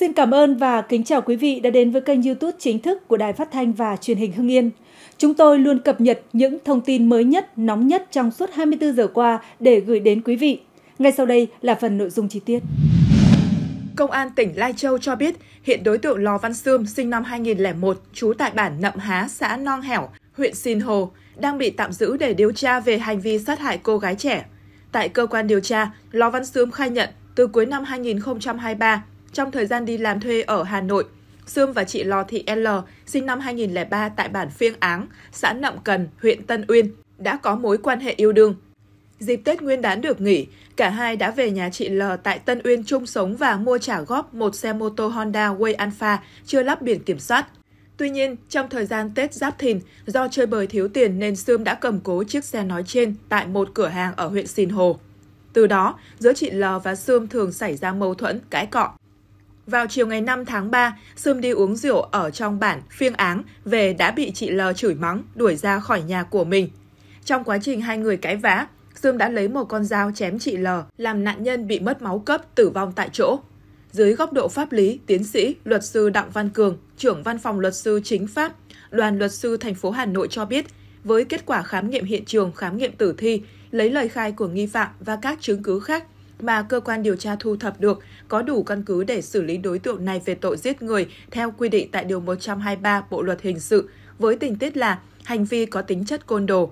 Xin cảm ơn và kính chào quý vị đã đến với kênh YouTube chính thức của Đài Phát thanh và Truyền hình Hưng Yên. Chúng tôi luôn cập nhật những thông tin mới nhất, nóng nhất trong suốt 24 giờ qua để gửi đến quý vị. Ngay sau đây là phần nội dung chi tiết. Công an tỉnh Lai Châu cho biết hiện đối tượng Lò Văn Sươm sinh năm 2001, trú tại bản Nậm Há, xã Nong Hẻo, huyện Sinh Hồ, đang bị tạm giữ để điều tra về hành vi sát hại cô gái trẻ. Tại cơ quan điều tra, Lò Văn Sươm khai nhận từ cuối năm 2023 trong thời gian đi làm thuê ở Hà Nội. Dương và chị Lò Thị L, sinh năm 2003 tại bản Phiêng Áng, xã Nậm Cần, huyện Tân Uyên, đã có mối quan hệ yêu đương. Dịp Tết Nguyên đán được nghỉ, cả hai đã về nhà chị L tại Tân Uyên chung sống và mua trả góp một xe mô tô Honda Way Alpha chưa lắp biển kiểm soát. Tuy nhiên, trong thời gian Tết Giáp Thìn, do chơi bời thiếu tiền nên Sươm đã cầm cố chiếc xe nói trên tại một cửa hàng ở huyện Sìn Hồ. Từ đó, giữa chị L và Sươm thường xảy ra mâu thuẫn, cãi cọ. Vào chiều ngày 5 tháng 3, Sươm đi uống rượu ở trong bản Phiêng Áng về đã bị chị L chửi mắng, đuổi ra khỏi nhà của mình. Trong quá trình hai người cãi vã, Sươm đã lấy một con dao chém chị L, làm nạn nhân bị mất máu cấp tử vong tại chỗ. Dưới góc độ pháp lý, tiến sĩ, luật sư Đặng Văn Cường, trưởng văn phòng luật sư chính pháp, đoàn luật sư thành phố Hà Nội cho biết, với kết quả khám nghiệm hiện trường, khám nghiệm tử thi, lấy lời khai của nghi phạm và các chứng cứ khác, mà cơ quan điều tra thu thập được có đủ căn cứ để xử lý đối tượng này về tội giết người theo quy định tại Điều 123 Bộ Luật Hình sự, với tình tiết là hành vi có tính chất côn đồ.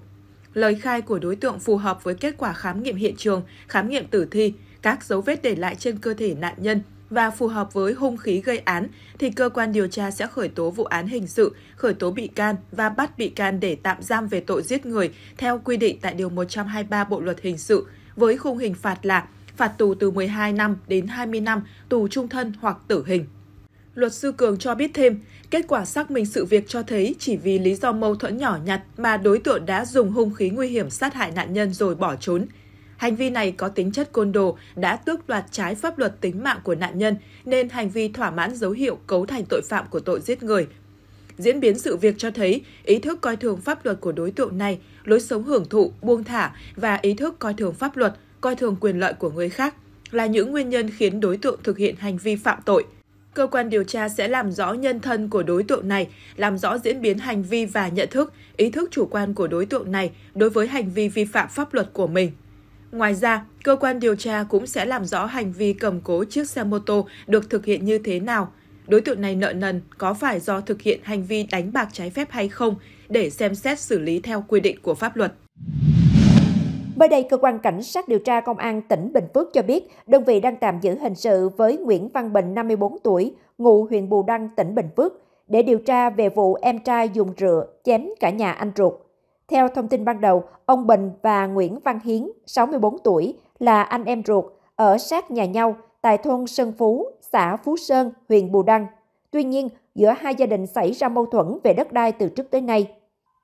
Lời khai của đối tượng phù hợp với kết quả khám nghiệm hiện trường, khám nghiệm tử thi, các dấu vết để lại trên cơ thể nạn nhân và phù hợp với hung khí gây án thì cơ quan điều tra sẽ khởi tố vụ án hình sự, khởi tố bị can và bắt bị can để tạm giam về tội giết người theo quy định tại điều 123 Bộ luật hình sự với khung hình phạt là phạt tù từ 12 năm đến 20 năm, tù trung thân hoặc tử hình. Luật sư Cường cho biết thêm, kết quả xác minh sự việc cho thấy chỉ vì lý do mâu thuẫn nhỏ nhặt mà đối tượng đã dùng hung khí nguy hiểm sát hại nạn nhân rồi bỏ trốn. Hành vi này có tính chất côn đồ, đã tước đoạt trái pháp luật tính mạng của nạn nhân, nên hành vi thỏa mãn dấu hiệu cấu thành tội phạm của tội giết người. Diễn biến sự việc cho thấy ý thức coi thường pháp luật của đối tượng này, lối sống hưởng thụ, buông thả và ý thức coi thường pháp luật coi thường quyền lợi của người khác là những nguyên nhân khiến đối tượng thực hiện hành vi phạm tội. Cơ quan điều tra sẽ làm rõ nhân thân của đối tượng này, làm rõ diễn biến hành vi và nhận thức, ý thức chủ quan của đối tượng này đối với hành vi vi phạm pháp luật của mình. Ngoài ra, cơ quan điều tra cũng sẽ làm rõ hành vi cầm cố chiếc xe mô tô được thực hiện như thế nào. Đối tượng này nợ nần có phải do thực hiện hành vi đánh bạc trái phép hay không để xem xét xử lý theo quy định của pháp luật. Mới đây, cơ quan cảnh sát điều tra công an tỉnh Bình Phước cho biết, đơn vị đang tạm giữ hình sự với Nguyễn Văn Bình 54 tuổi, ngụ huyện Bù Đăng, tỉnh Bình Phước để điều tra về vụ em trai dùng rượu chém cả nhà anh ruột. Theo thông tin ban đầu, ông Bình và Nguyễn Văn Hiến, 64 tuổi, là anh em ruột ở sát nhà nhau tại thôn Sơn Phú, xã Phú Sơn, huyện Bù Đăng. Tuy nhiên, giữa hai gia đình xảy ra mâu thuẫn về đất đai từ trước tới nay.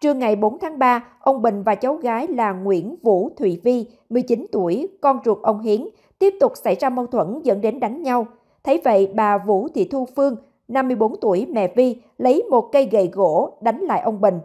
Trưa ngày 4 tháng 3, ông Bình và cháu gái là Nguyễn Vũ Thụy Vi, 19 tuổi, con ruột ông Hiến, tiếp tục xảy ra mâu thuẫn dẫn đến đánh nhau. Thấy vậy, bà Vũ Thị Thu Phương, 54 tuổi, mẹ Vi, lấy một cây gậy gỗ đánh lại ông Bình.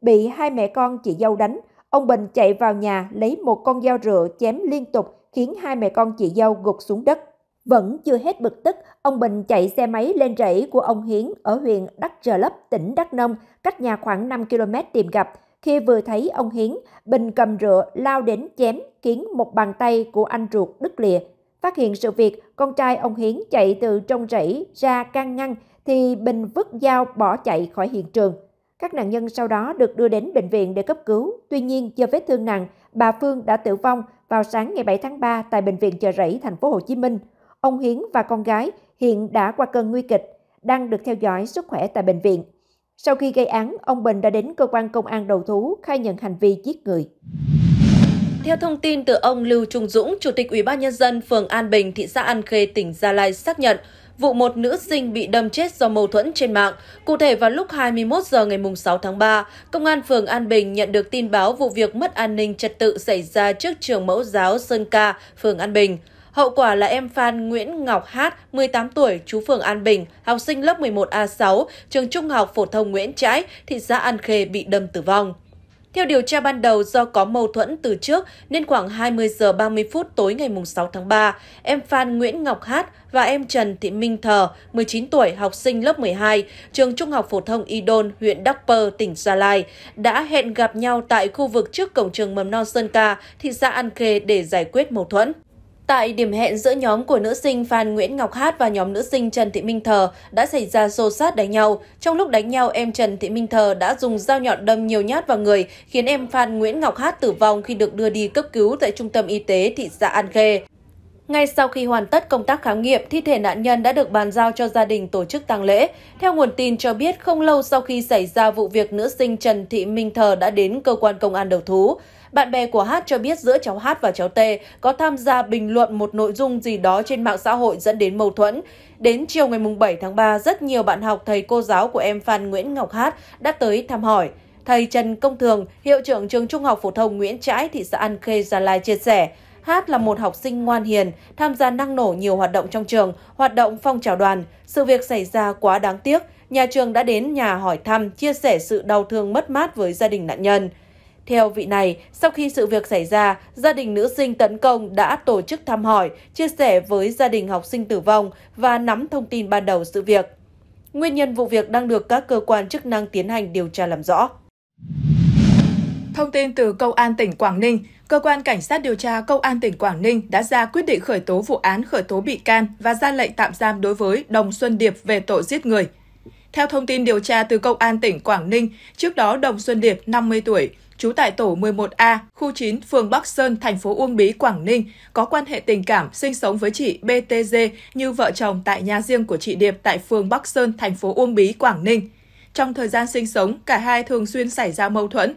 Bị hai mẹ con chị dâu đánh, ông Bình chạy vào nhà lấy một con dao rựa chém liên tục khiến hai mẹ con chị dâu gục xuống đất. Vẫn chưa hết bực tức, ông Bình chạy xe máy lên rẫy của ông Hiến ở huyện Đắk Rờ Lấp, tỉnh Đắk Nông, cách nhà khoảng 5 km tìm gặp. Khi vừa thấy ông Hiến, Bình cầm rượu lao đến chém khiến một bàn tay của anh ruột đứt lìa. Phát hiện sự việc, con trai ông Hiến chạy từ trong rẫy ra can ngăn thì Bình vứt dao bỏ chạy khỏi hiện trường. Các nạn nhân sau đó được đưa đến bệnh viện để cấp cứu. Tuy nhiên, do vết thương nặng, bà Phương đã tử vong vào sáng ngày 7 tháng 3 tại bệnh viện chợ rẫy thành phố Hồ Chí Minh. Ông Hiến và con gái hiện đã qua cơn nguy kịch, đang được theo dõi sức khỏe tại bệnh viện. Sau khi gây án, ông Bình đã đến cơ quan công an đầu thú khai nhận hành vi giết người. Theo thông tin từ ông Lưu Trung Dũng, Chủ tịch Ủy ban Nhân dân phường An Bình, thị xã An Khê, tỉnh Gia Lai xác nhận, vụ một nữ sinh bị đâm chết do mâu thuẫn trên mạng. Cụ thể vào lúc 21 giờ ngày 6 tháng 3, Công an phường An Bình nhận được tin báo vụ việc mất an ninh trật tự xảy ra trước trường mẫu giáo Sơn Ca, phường An Bình. Hậu quả là em Phan Nguyễn Ngọc Hát, 18 tuổi, chú phường An Bình, học sinh lớp 11A6, trường Trung học phổ thông Nguyễn Trãi, thị xã An Khê bị đâm tử vong. Theo điều tra ban đầu do có mâu thuẫn từ trước nên khoảng 20 giờ 30 phút tối ngày 6 tháng 3, em Phan Nguyễn Ngọc Hát và em Trần Thị Minh Thờ, 19 tuổi, học sinh lớp 12, trường Trung học phổ thông Y Đôn, huyện Đắc Pơ, tỉnh Gia Lai, đã hẹn gặp nhau tại khu vực trước cổng trường mầm non Sơn Ca, thị xã An Khê để giải quyết mâu thuẫn. Tại điểm hẹn giữa nhóm của nữ sinh Phan Nguyễn Ngọc Hát và nhóm nữ sinh Trần Thị Minh Thờ đã xảy ra xô xát đánh nhau. Trong lúc đánh nhau, em Trần Thị Minh Thờ đã dùng dao nhọn đâm nhiều nhát vào người, khiến em Phan Nguyễn Ngọc Hát tử vong khi được đưa đi cấp cứu tại Trung tâm Y tế thị xã An Khê. Ngay sau khi hoàn tất công tác khám nghiệm, thi thể nạn nhân đã được bàn giao cho gia đình tổ chức tang lễ. Theo nguồn tin cho biết, không lâu sau khi xảy ra vụ việc nữ sinh Trần Thị Minh Thờ đã đến cơ quan công an đầu thú. Bạn bè của Hát cho biết giữa cháu Hát và cháu T có tham gia bình luận một nội dung gì đó trên mạng xã hội dẫn đến mâu thuẫn. Đến chiều ngày 7 tháng 3, rất nhiều bạn học thầy cô giáo của em Phan Nguyễn Ngọc Hát đã tới thăm hỏi. Thầy Trần Công Thường, hiệu trưởng trường Trung học phổ thông Nguyễn Trãi, thị xã An Khê, Gia Lai chia sẻ, Hát là một học sinh ngoan hiền, tham gia năng nổ nhiều hoạt động trong trường, hoạt động phong trào đoàn. Sự việc xảy ra quá đáng tiếc, nhà trường đã đến nhà hỏi thăm, chia sẻ sự đau thương mất mát với gia đình nạn nhân. Theo vị này, sau khi sự việc xảy ra, gia đình nữ sinh tấn công đã tổ chức thăm hỏi, chia sẻ với gia đình học sinh tử vong và nắm thông tin ban đầu sự việc. Nguyên nhân vụ việc đang được các cơ quan chức năng tiến hành điều tra làm rõ. Thông tin từ Công an tỉnh Quảng Ninh, Cơ quan Cảnh sát điều tra Công an tỉnh Quảng Ninh đã ra quyết định khởi tố vụ án khởi tố bị can và ra lệnh tạm giam đối với Đồng Xuân Điệp về tội giết người. Theo thông tin điều tra từ Công an tỉnh Quảng Ninh, trước đó Đồng Xuân Điệp, 50 tuổi, trú tại tổ 11A, khu 9, phường Bắc Sơn, thành phố Uông Bí, Quảng Ninh, có quan hệ tình cảm sinh sống với chị BTG như vợ chồng tại nhà riêng của chị Điệp tại phường Bắc Sơn, thành phố Uông Bí, Quảng Ninh. Trong thời gian sinh sống, cả hai thường xuyên xảy ra mâu thuẫn.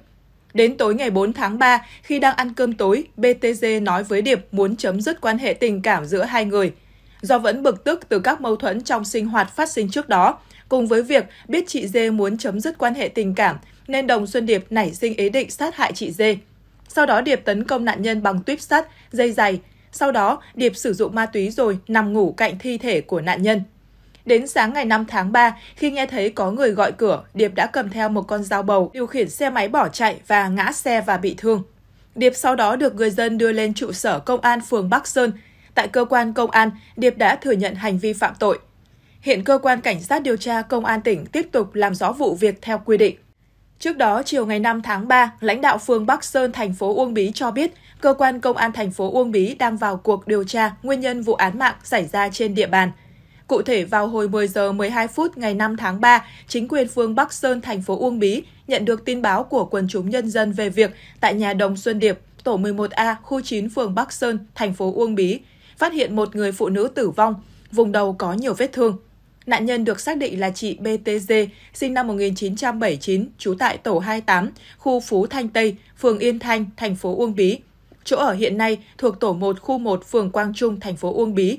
Đến tối ngày 4 tháng 3, khi đang ăn cơm tối, BTG nói với Điệp muốn chấm dứt quan hệ tình cảm giữa hai người. Do vẫn bực tức từ các mâu thuẫn trong sinh hoạt phát sinh trước đó, cùng với việc biết chị Dê muốn chấm dứt quan hệ tình cảm, nên Đồng Xuân Điệp nảy sinh ý định sát hại chị Dê. Sau đó Điệp tấn công nạn nhân bằng tuyếp sắt, dây dày. Sau đó, Điệp sử dụng ma túy rồi nằm ngủ cạnh thi thể của nạn nhân. Đến sáng ngày 5 tháng 3, khi nghe thấy có người gọi cửa, Điệp đã cầm theo một con dao bầu, điều khiển xe máy bỏ chạy và ngã xe và bị thương. Điệp sau đó được người dân đưa lên trụ sở công an phường Bắc Sơn. Tại cơ quan công an, Điệp đã thừa nhận hành vi phạm tội. Hiện cơ quan cảnh sát điều tra công an tỉnh tiếp tục làm rõ vụ việc theo quy định. Trước đó, chiều ngày 5 tháng 3, lãnh đạo phường Bắc Sơn, thành phố Uông Bí cho biết, cơ quan công an thành phố Uông Bí đang vào cuộc điều tra nguyên nhân vụ án mạng xảy ra trên địa bàn. Cụ thể, vào hồi 10 giờ 12 phút ngày 5 tháng 3, chính quyền phường Bắc Sơn, thành phố Uông Bí nhận được tin báo của quần chúng nhân dân về việc tại nhà Đồng Xuân Điệp, tổ 11A, khu 9 phường Bắc Sơn, thành phố Uông Bí, phát hiện một người phụ nữ tử vong, vùng đầu có nhiều vết thương. Nạn nhân được xác định là chị BTG, sinh năm 1979, trú tại tổ 28, khu Phú Thanh Tây, phường Yên Thanh, thành phố Uông Bí. Chỗ ở hiện nay thuộc tổ 1, khu 1, phường Quang Trung, thành phố Uông Bí.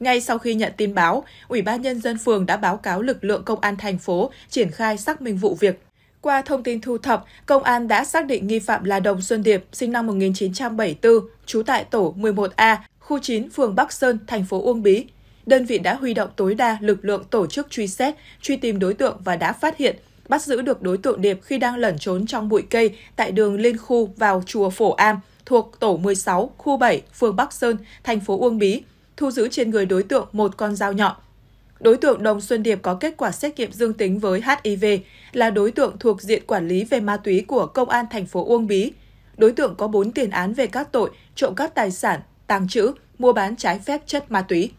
Ngay sau khi nhận tin báo, Ủy ban Nhân dân phường đã báo cáo lực lượng công an thành phố triển khai xác minh vụ việc. Qua thông tin thu thập, công an đã xác định nghi phạm là Đồng Xuân Điệp, sinh năm 1974, trú tại tổ 11A, khu 9, phường Bắc Sơn, thành phố Uông Bí, đơn vị đã huy động tối đa lực lượng tổ chức truy xét, truy tìm đối tượng và đã phát hiện, bắt giữ được đối tượng Điệp khi đang lẩn trốn trong bụi cây tại đường Liên Khu vào chùa Phổ Am thuộc tổ 16, khu 7, phường Bắc Sơn, thành phố Uông Bí, thu giữ trên người đối tượng một con dao nhọn. Đối tượng Đồng Xuân Điệp có kết quả xét nghiệm dương tính với HIV, là đối tượng thuộc diện quản lý về ma túy của Công an thành phố Uông Bí. Đối tượng có 4 tiền án về các tội trộm cắp tài sản, tàng trữ, mua bán trái phép chất ma túy.